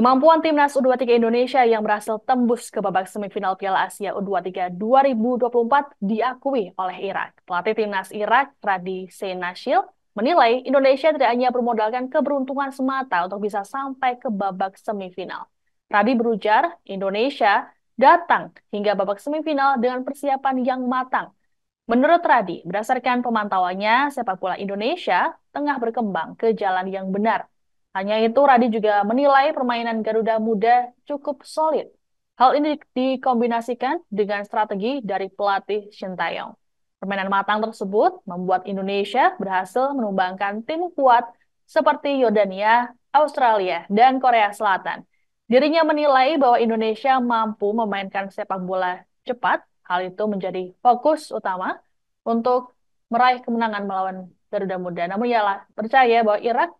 Kemampuan timnas U23 Indonesia yang berhasil tembus ke babak semifinal Piala Asia U23 2024 diakui oleh Irak. Pelatih timnas Irak, Radi Senashil, menilai Indonesia tidak hanya bermodalkan keberuntungan semata untuk bisa sampai ke babak semifinal. Radi berujar, Indonesia datang hingga babak semifinal dengan persiapan yang matang. Menurut Radi, berdasarkan pemantauannya, sepak bola Indonesia tengah berkembang ke jalan yang benar hanya itu, Radi juga menilai permainan Garuda Muda cukup solid. Hal ini dikombinasikan dengan strategi dari pelatih Shin Taeyong. Permainan matang tersebut membuat Indonesia berhasil menumbangkan tim kuat seperti Yordania, Australia, dan Korea Selatan. Dirinya menilai bahwa Indonesia mampu memainkan sepak bola cepat. Hal itu menjadi fokus utama untuk meraih kemenangan melawan Garuda Muda. Namun ialah percaya bahwa Irak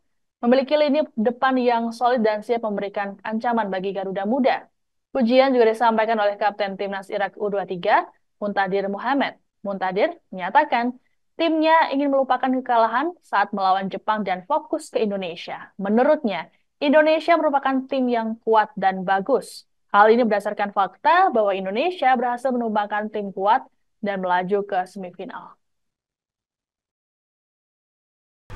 memiliki lini depan yang solid dan siap memberikan ancaman bagi Garuda Muda. Pujian juga disampaikan oleh Kapten Timnas Irak U23, Muntadir Muhammad. Muntadir menyatakan, timnya ingin melupakan kekalahan saat melawan Jepang dan fokus ke Indonesia. Menurutnya, Indonesia merupakan tim yang kuat dan bagus. Hal ini berdasarkan fakta bahwa Indonesia berhasil menumbangkan tim kuat dan melaju ke semifinal.